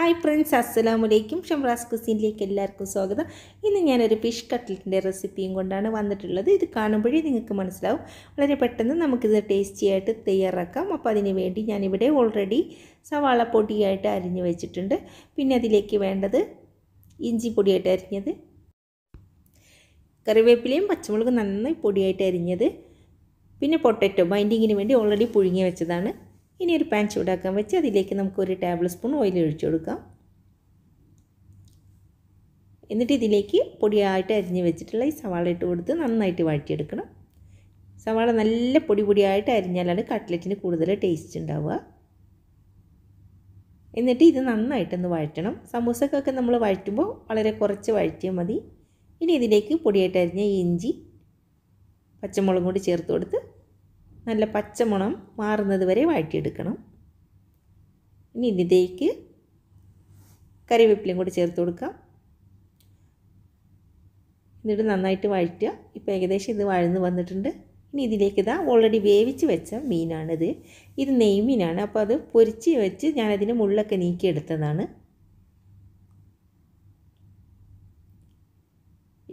hi friends അസ്സലാമു അലൈക്കും ഷംറാസ് കുസീനിലേക്ക് എല്ലാവർക്കും സ്വാഗതം ഇന്ന് ഞാനൊരു ഫിഷ് കട്ട്ലറ്റിൻ്റെ റെസിപ്പിയും കൊണ്ടാണ് വന്നിട്ടുള്ളത് ഇത് കാണുമ്പോഴേ നിങ്ങൾക്ക് മനസ്സിലാവും വളരെ പെട്ടെന്ന് നമുക്കിത് ടേസ്റ്റിയായിട്ട് തയ്യാറാക്കാം അപ്പോൾ അതിന് വേണ്ടി ഞാനിവിടെ ഓൾറെഡി സവാള പൊടിയായിട്ട് അരിഞ്ഞു വെച്ചിട്ടുണ്ട് പിന്നെ അതിലേക്ക് വേണ്ടത് ഇഞ്ചി പൊടിയായിട്ട് അരിഞ്ഞത് കറിവേപ്പിലയും പച്ചമുളകും നന്നായി പൊടിയായിട്ട് അരിഞ്ഞത് പിന്നെ പൊട്ടറ്റോ ബൈൻഡിങ്ങിന് വേണ്ടി ഓൾറെഡി പുഴുങ്ങി വെച്ചതാണ് ഇനി ഒരു പാൻ ചൂടാക്കാൻ വെച്ച് അതിലേക്ക് നമുക്ക് ഒരു ടേബിൾ സ്പൂൺ ഓയിൽ ഒഴിച്ചു കൊടുക്കാം എന്നിട്ട് ഇതിലേക്ക് പൊടിയായിട്ട് അരിഞ്ഞ് വെച്ചിട്ടുള്ള ഈ സവാള ഇട്ട് കൊടുത്ത് നന്നായിട്ട് വഴറ്റിയെടുക്കണം സവാള നല്ല പൊടി പൊടിയായിട്ട് അരിഞ്ഞാലാണ് കട്ട്ലറ്റിന് കൂടുതൽ ടേസ്റ്റ് ഉണ്ടാവുക എന്നിട്ട് ഇത് നന്നായിട്ടൊന്ന് വഴറ്റണം സമൂസക്കൊക്കെ നമ്മൾ വഴറ്റുമ്പോൾ വളരെ കുറച്ച് വഴറ്റിയാൽ മതി ഇനി ഇതിലേക്ക് പൊടിയായിട്ട് അരിഞ്ഞ ഇഞ്ചി പച്ചമുളകും കൂടി ചേർത്ത് കൊടുത്ത് നല്ല പച്ചമുണം മാറുന്നത് വരെ വഴറ്റിയെടുക്കണം ഇനി ഇതിലേക്ക് കറിവേപ്പിലയും കൂടി ചേർത്ത് കൊടുക്കാം എന്നിട്ട് നന്നായിട്ട് വഴറ്റുക ഇപ്പോൾ ഏകദേശം ഇത് വഴന്ന് വന്നിട്ടുണ്ട് ഇനി ഇതിലേക്ക് ഇതാ ഓൾറെഡി വേവിച്ച് വെച്ച മീനാണിത് ഇത് നെയ്മീനാണ് അപ്പോൾ അത് പൊരിച്ച് വെച്ച് ഞാനതിൻ്റെ മുള്ളൊക്കെ നീക്കിയെടുത്തതാണ്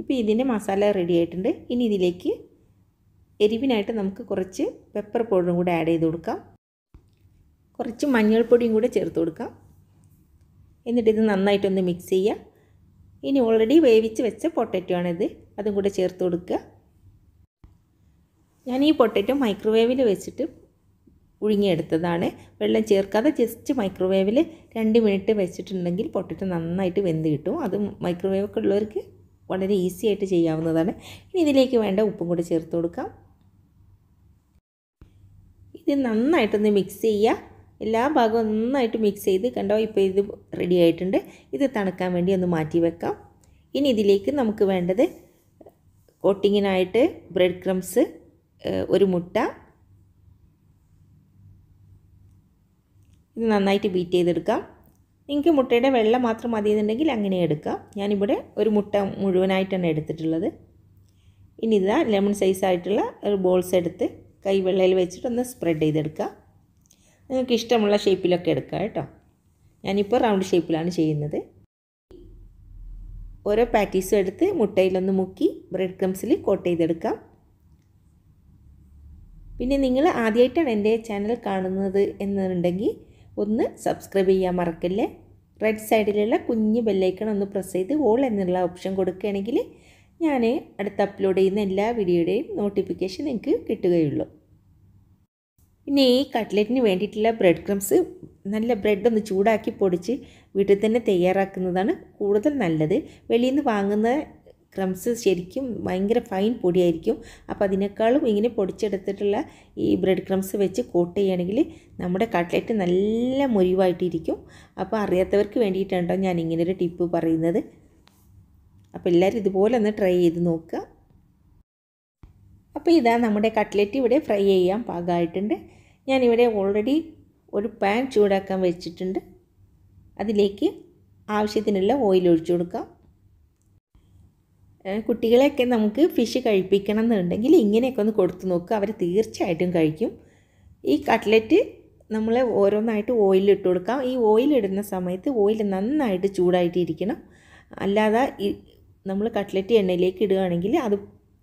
ഇപ്പോൾ ഇതിൻ്റെ മസാല റെഡി ആയിട്ടുണ്ട് ഇനി ഇതിലേക്ക് എരിവിനായിട്ട് നമുക്ക് കുറച്ച് പെപ്പർ പൗഡറും കൂടെ ആഡ് ചെയ്ത് കൊടുക്കാം കുറച്ച് മഞ്ഞൾപ്പൊടിയും കൂടെ ചേർത്ത് കൊടുക്കാം എന്നിട്ട് ഇത് നന്നായിട്ടൊന്ന് മിക്സ് ചെയ്യുക ഇനി ഓൾറെഡി വേവിച്ച് വെച്ച പൊട്ടറ്റോ ആണിത് അതും കൂടെ ചേർത്ത് കൊടുക്കുക ഞാൻ ഈ പൊട്ടറ്റോ മൈക്രോവേവിൽ വെച്ചിട്ട് പുഴുങ്ങിയെടുത്തതാണ് വെള്ളം ചേർക്കാതെ ജസ്റ്റ് മൈക്രോവേവിൽ രണ്ട് മിനിറ്റ് വെച്ചിട്ടുണ്ടെങ്കിൽ പൊട്ടറ്റോ നന്നായിട്ട് വെന്ത് കിട്ടും അത് മൈക്രോവേവൊക്കെ ഉള്ളവർക്ക് വളരെ ഈസി ആയിട്ട് ചെയ്യാവുന്നതാണ് ഇനി ഇതിലേക്ക് വേണ്ട ഉപ്പും കൂടെ ചേർത്ത് കൊടുക്കാം ഇത് നന്നായിട്ടൊന്ന് മിക്സ് ചെയ്യുക എല്ലാ ഭാഗവും നന്നായിട്ട് മിക്സ് ചെയ്ത് കണ്ടോ ഇപ്പോൾ ഇത് റെഡി ആയിട്ടുണ്ട് ഇത് തണുക്കാൻ വേണ്ടി ഒന്ന് മാറ്റി വെക്കാം ഇനി ഇതിലേക്ക് നമുക്ക് വേണ്ടത് കോട്ടിങ്ങിനായിട്ട് ബ്രെഡ് ക്രംസ് ഒരു മുട്ട ഇത് നന്നായിട്ട് ബീറ്റ് ചെയ്തെടുക്കാം നിങ്ങൾക്ക് മുട്ടയുടെ വെള്ളം മാത്രം മതി എന്നുണ്ടെങ്കിൽ അങ്ങനെ എടുക്കാം ഞാനിവിടെ ഒരു മുട്ട മുഴുവനായിട്ടാണ് എടുത്തിട്ടുള്ളത് ഇനി ഇതാ ലെമൺ സൈസായിട്ടുള്ള ഒരു ബോൾസ് എടുത്ത് കൈവെള്ളയിൽ വെച്ചിട്ടൊന്ന് സ്പ്രെഡ് ചെയ്തെടുക്കുക നിങ്ങൾക്ക് ഇഷ്ടമുള്ള ഷേപ്പിലൊക്കെ എടുക്കുക കേട്ടോ ഞാനിപ്പോൾ റൗണ്ട് ഷേപ്പിലാണ് ചെയ്യുന്നത് ഓരോ പാറ്റീസും എടുത്ത് മുട്ടയിലൊന്ന് മുക്കി ബ്രെഡ് ക്രംസിൽ കോട്ട് ചെയ്തെടുക്കാം പിന്നെ നിങ്ങൾ ആദ്യമായിട്ടാണ് എൻ്റെ ചാനൽ കാണുന്നത് എന്നുണ്ടെങ്കിൽ ഒന്ന് സബ്സ്ക്രൈബ് ചെയ്യാൻ മറക്കല്ലേ റൈറ്റ് സൈഡിലുള്ള കുഞ്ഞ് ബെല്ലൈക്കൺ ഒന്ന് പ്രസ് ചെയ്ത് ഓൾ എന്നുള്ള ഓപ്ഷൻ കൊടുക്കുകയാണെങ്കിൽ ഞാൻ അടുത്ത് അപ്ലോഡ് ചെയ്യുന്ന എല്ലാ വീഡിയോയുടെയും നോട്ടിഫിക്കേഷൻ നിങ്ങൾക്ക് കിട്ടുകയുള്ളൂ പിന്നെ ഈ കട്ട്ലറ്റിന് വേണ്ടിയിട്ടുള്ള ബ്രെഡ് ക്രംസ് നല്ല ബ്രെഡ് ഒന്ന് ചൂടാക്കി പൊടിച്ച് വീട്ടിൽ തന്നെ തയ്യാറാക്കുന്നതാണ് കൂടുതൽ നല്ലത് വെളിയിൽ നിന്ന് വാങ്ങുന്ന ക്രംസ് ശരിക്കും ഭയങ്കര ഫൈൻ പൊടിയായിരിക്കും അപ്പോൾ അതിനേക്കാളും ഇങ്ങനെ പൊടിച്ചെടുത്തിട്ടുള്ള ഈ ബ്രെഡ് ക്രംസ് വെച്ച് കോട്ട് ചെയ്യുകയാണെങ്കിൽ നമ്മുടെ കട്ട്ലറ്റ് നല്ല മുരിവായിട്ടിരിക്കും അപ്പോൾ അറിയാത്തവർക്ക് വേണ്ടിയിട്ടുണ്ടോ ഞാൻ ഇങ്ങനൊരു ടിപ്പ് പറയുന്നത് അപ്പോൾ എല്ലാവരും ഇതുപോലെ ഒന്ന് ട്രൈ ചെയ്ത് നോക്കുക അപ്പോൾ ഇതാ നമ്മുടെ കട്ട്ലറ്റ് ഇവിടെ ഫ്രൈ ചെയ്യാൻ പാകമായിട്ടുണ്ട് ഞാനിവിടെ ഓൾറെഡി ഒരു പാൻ ചൂടാക്കാൻ വെച്ചിട്ടുണ്ട് അതിലേക്ക് ആവശ്യത്തിനുള്ള ഓയിൽ ഒഴിച്ചു കൊടുക്കാം കുട്ടികളെയൊക്കെ നമുക്ക് ഫിഷ് കഴിപ്പിക്കണം എന്നുണ്ടെങ്കിൽ ഇങ്ങനെയൊക്കെ ഒന്ന് കൊടുത്തു നോക്കുക അവർ തീർച്ചയായിട്ടും കഴിക്കും ഈ കട്ട്ലറ്റ് നമ്മൾ ഓരോന്നായിട്ട് ഓയിൽ ഇട്ട് കൊടുക്കാം ഈ ഓയിൽ ഇടുന്ന സമയത്ത് ഓയിൽ നന്നായിട്ട് ചൂടായിട്ട് ഇരിക്കണം അല്ലാതെ നമ്മൾ കട്ട്ലറ്റ് എണ്ണയിലേക്ക് ഇടുകയാണെങ്കിൽ അത്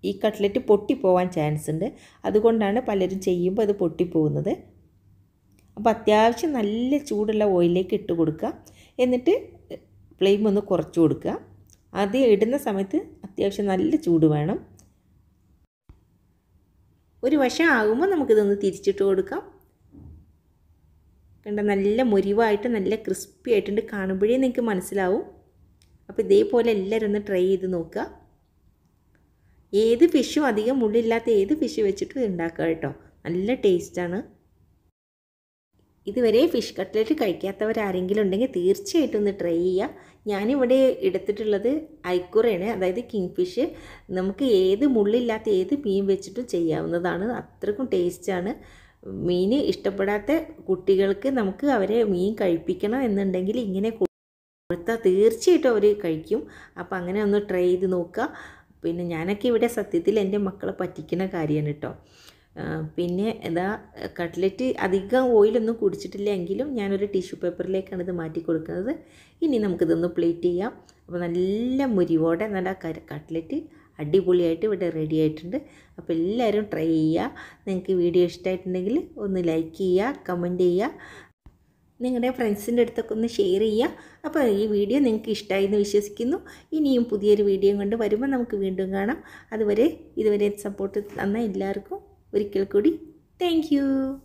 ഈ കട്ട്ലറ്റ് പൊട്ടിപ്പോവാൻ ചാൻസ് ഉണ്ട് അതുകൊണ്ടാണ് പലരും ചെയ്യുമ്പോൾ അത് പൊട്ടിപ്പോകുന്നത് അപ്പോൾ അത്യാവശ്യം നല്ല ചൂടുള്ള ഓയിലേക്ക് ഇട്ട് കൊടുക്കുക എന്നിട്ട് ഫ്ലെയിം ഒന്ന് കുറച്ച് കൊടുക്കുക അത് ഇടുന്ന സമയത്ത് അത്യാവശ്യം നല്ല ചൂട് വേണം ഒരു വശം ആകുമ്പോൾ നമുക്കിതൊന്ന് തിരിച്ചിട്ട് കൊടുക്കാം കണ്ട നല്ല മുരിവായിട്ട് നല്ല ക്രിസ്പി ആയിട്ടുണ്ട് കാണുമ്പോഴേ നിങ്ങൾക്ക് മനസ്സിലാവും അപ്പോൾ ഇതേപോലെ എല്ലാവരും ഒന്ന് ട്രൈ ചെയ്ത് നോക്കുക ഏത് ഫിഷും അധികം മുള്ളില്ലാത്ത ഏത് ഫിഷ് വെച്ചിട്ടും ഉണ്ടാക്കുക കേട്ടോ നല്ല ടേസ്റ്റാണ് ഇതുവരെ ഫിഷ് കട്ട്ലറ്റ് കഴിക്കാത്തവരാരെങ്കിലും ഉണ്ടെങ്കിൽ തീർച്ചയായിട്ടും ഒന്ന് ട്രൈ ചെയ്യുക ഞാനിവിടെ എടുത്തിട്ടുള്ളത് ഐക്കുറയാണ് അതായത് കിങ് ഫിഷ് നമുക്ക് ഏത് മുള്ളില്ലാത്ത ഏത് മീൻ വെച്ചിട്ടും ചെയ്യാവുന്നതാണ് അത്രക്കും ടേസ്റ്റാണ് മീൻ ഇഷ്ടപ്പെടാത്ത കുട്ടികൾക്ക് നമുക്ക് അവരെ മീൻ കഴിപ്പിക്കണം എന്നുണ്ടെങ്കിൽ ഇങ്ങനെ കൊടുത്താൽ തീർച്ചയായിട്ടും അവർ കഴിക്കും അപ്പോൾ അങ്ങനെ ഒന്ന് ട്രൈ ചെയ്ത് നോക്കുക പിന്നെ ഞാനൊക്കെ ഇവിടെ സത്യത്തിൽ എൻ്റെ മക്കളെ പറ്റിക്കുന്ന കാര്യമാണ് കേട്ടോ പിന്നെ എന്താ കട്ട്ലറ്റ് അധികം ഓയിലൊന്നും കുടിച്ചിട്ടില്ല എങ്കിലും ഞാനൊരു ടിഷ്യൂ പേപ്പറിലേക്കാണ് ഇത് മാറ്റി കൊടുക്കുന്നത് ഇനി നമുക്കിതൊന്ന് പ്ലേറ്റ് ചെയ്യാം അപ്പോൾ നല്ല മുരിവോടെ നല്ല കട്ട്ലറ്റ് അടിപൊളിയായിട്ട് ഇവിടെ റെഡി ആയിട്ടുണ്ട് അപ്പോൾ എല്ലാവരും ട്രൈ ചെയ്യുക നിങ്ങൾക്ക് വീഡിയോ ഇഷ്ടമായിട്ടുണ്ടെങ്കിൽ ഒന്ന് ലൈക്ക് ചെയ്യുക കമൻറ്റ് ചെയ്യുക നിങ്ങളുടെ ഫ്രണ്ട്സിൻ്റെ അടുത്തൊക്കെ ഒന്ന് ഷെയർ ചെയ്യുക അപ്പോൾ ഈ വീഡിയോ നിങ്ങൾക്ക് ഇഷ്ടമായി എന്ന് വിശ്വസിക്കുന്നു ഇനിയും പുതിയൊരു വീഡിയോ കൊണ്ട് വരുമ്പോൾ നമുക്ക് വീണ്ടും കാണാം അതുവരെ ഇതുവരെ സപ്പോർട്ട് തന്ന എല്ലാവർക്കും ഒരിക്കൽ കൂടി താങ്ക്